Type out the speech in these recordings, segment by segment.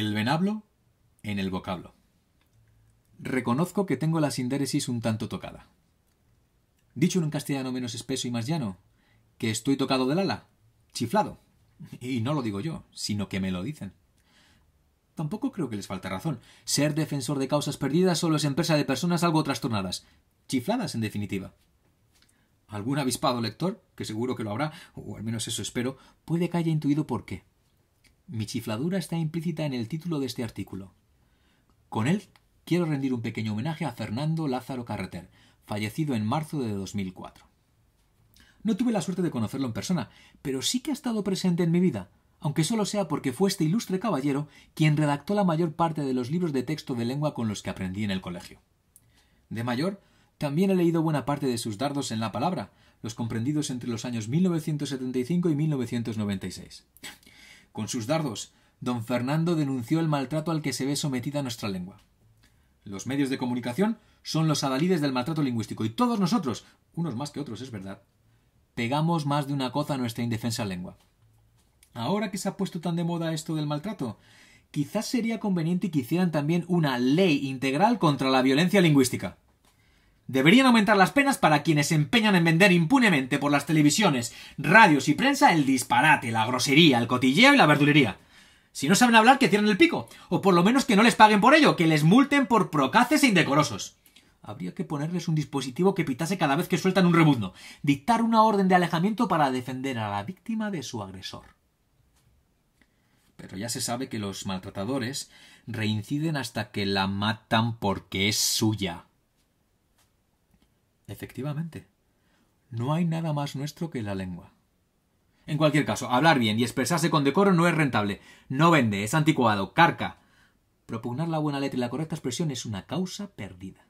El venablo en el vocablo. Reconozco que tengo la sindéresis un tanto tocada. Dicho en un castellano menos espeso y más llano, que estoy tocado del ala, chiflado. Y no lo digo yo, sino que me lo dicen. Tampoco creo que les falta razón. Ser defensor de causas perdidas solo es empresa de personas algo trastornadas, chifladas en definitiva. Algún avispado lector, que seguro que lo habrá, o al menos eso espero, puede que haya intuido por qué. Mi chifladura está implícita en el título de este artículo. Con él quiero rendir un pequeño homenaje a Fernando Lázaro Carreter, fallecido en marzo de 2004. No tuve la suerte de conocerlo en persona, pero sí que ha estado presente en mi vida, aunque solo sea porque fue este ilustre caballero quien redactó la mayor parte de los libros de texto de lengua con los que aprendí en el colegio. De mayor, también he leído buena parte de sus dardos en la palabra, los comprendidos entre los años 1975 y 1996. Con sus dardos, don Fernando denunció el maltrato al que se ve sometida nuestra lengua. Los medios de comunicación son los adalides del maltrato lingüístico y todos nosotros, unos más que otros, es verdad, pegamos más de una coza a nuestra indefensa lengua. Ahora que se ha puesto tan de moda esto del maltrato, quizás sería conveniente que hicieran también una ley integral contra la violencia lingüística. Deberían aumentar las penas para quienes se empeñan en vender impunemente por las televisiones, radios y prensa el disparate, la grosería, el cotilleo y la verdulería. Si no saben hablar, que cierren el pico, o por lo menos que no les paguen por ello, que les multen por procaces e indecorosos. Habría que ponerles un dispositivo que pitase cada vez que sueltan un rebuzno, dictar una orden de alejamiento para defender a la víctima de su agresor. Pero ya se sabe que los maltratadores reinciden hasta que la matan porque es suya. Efectivamente. No hay nada más nuestro que la lengua. En cualquier caso, hablar bien y expresarse con decoro no es rentable. No vende, es anticuado, carca. Propugnar la buena letra y la correcta expresión es una causa perdida.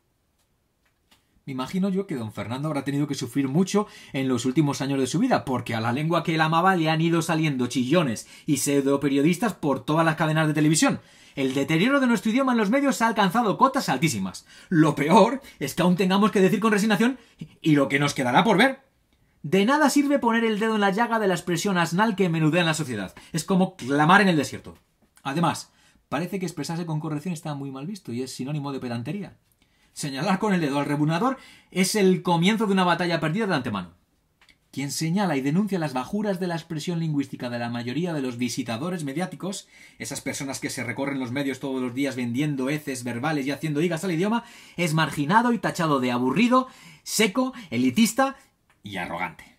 Me imagino yo que don Fernando habrá tenido que sufrir mucho en los últimos años de su vida, porque a la lengua que él amaba le han ido saliendo chillones y pseudo periodistas por todas las cadenas de televisión. El deterioro de nuestro idioma en los medios ha alcanzado cotas altísimas. Lo peor es que aún tengamos que decir con resignación y lo que nos quedará por ver. De nada sirve poner el dedo en la llaga de la expresión asnal que menudea en la sociedad. Es como clamar en el desierto. Además, parece que expresarse con corrección está muy mal visto y es sinónimo de pedantería. Señalar con el dedo al rebunador es el comienzo de una batalla perdida de antemano. Quien señala y denuncia las bajuras de la expresión lingüística de la mayoría de los visitadores mediáticos, esas personas que se recorren los medios todos los días vendiendo heces verbales y haciendo higas al idioma, es marginado y tachado de aburrido, seco, elitista y arrogante.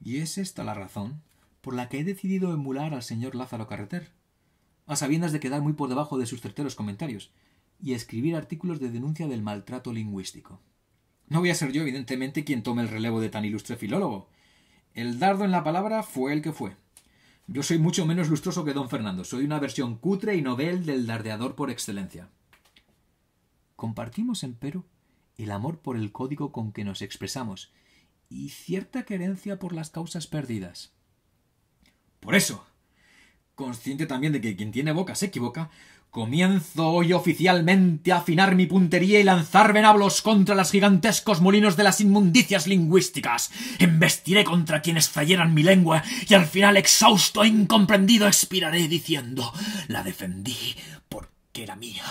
Y es esta la razón por la que he decidido emular al señor Lázaro Carreter, a sabiendas de quedar muy por debajo de sus certeros comentarios, y escribir artículos de denuncia del maltrato lingüístico. No voy a ser yo, evidentemente, quien tome el relevo de tan ilustre filólogo. El dardo en la palabra fue el que fue. Yo soy mucho menos lustroso que don Fernando, soy una versión cutre y novel del dardeador por excelencia. Compartimos, empero, el amor por el código con que nos expresamos y cierta querencia por las causas perdidas. Por eso, consciente también de que quien tiene boca se equivoca, Comienzo hoy oficialmente a afinar mi puntería y lanzar venablos contra los gigantescos molinos de las inmundicias lingüísticas. Embestiré contra quienes fallaran mi lengua y al final exhausto e incomprendido expiraré diciendo la defendí porque era mía.